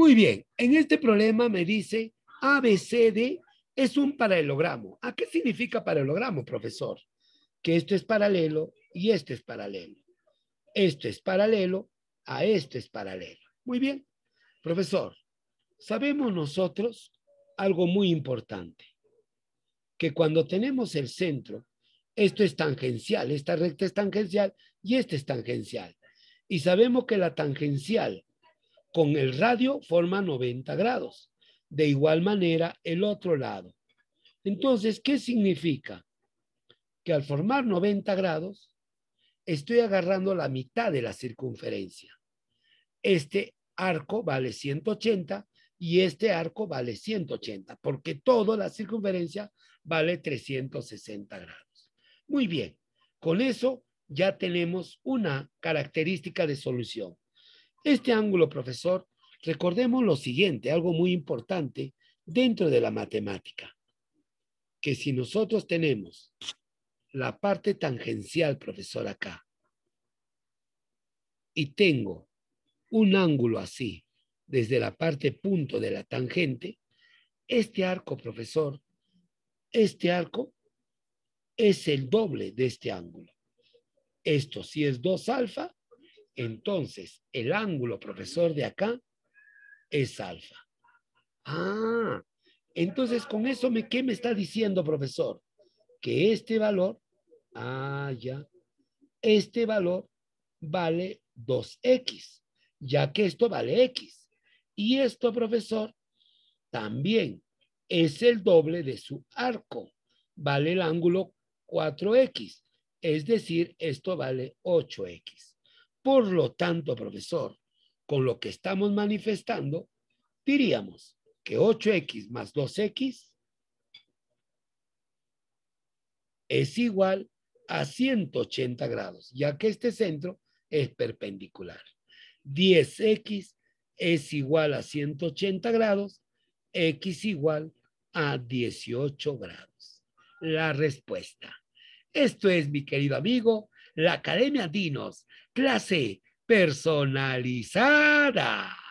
Muy bien, en este problema me dice ABCD es un paralelogramo. ¿A qué significa paralelogramo, profesor? Que esto es paralelo y este es paralelo. Esto es paralelo a este es paralelo. Muy bien, profesor, sabemos nosotros algo muy importante, que cuando tenemos el centro, esto es tangencial, esta recta es tangencial y este es tangencial. Y sabemos que la tangencial con el radio forma 90 grados. De igual manera, el otro lado. Entonces, ¿qué significa? Que al formar 90 grados, estoy agarrando la mitad de la circunferencia. Este arco vale 180 y este arco vale 180, porque toda la circunferencia vale 360 grados. Muy bien, con eso ya tenemos una característica de solución. Este ángulo, profesor, recordemos lo siguiente, algo muy importante dentro de la matemática, que si nosotros tenemos la parte tangencial, profesor, acá, y tengo un ángulo así, desde la parte punto de la tangente, este arco, profesor, este arco es el doble de este ángulo. Esto, si es 2 alfa, entonces, el ángulo, profesor, de acá es alfa. Ah, entonces con eso, me, ¿qué me está diciendo, profesor? Que este valor, ah, ya, este valor vale 2x, ya que esto vale x. Y esto, profesor, también es el doble de su arco. Vale el ángulo 4x, es decir, esto vale 8x. Por lo tanto, profesor, con lo que estamos manifestando, diríamos que 8x más 2x es igual a 180 grados, ya que este centro es perpendicular. 10x es igual a 180 grados, x igual a 18 grados. La respuesta. Esto es, mi querido amigo, la Academia Dinos, clase personalizada.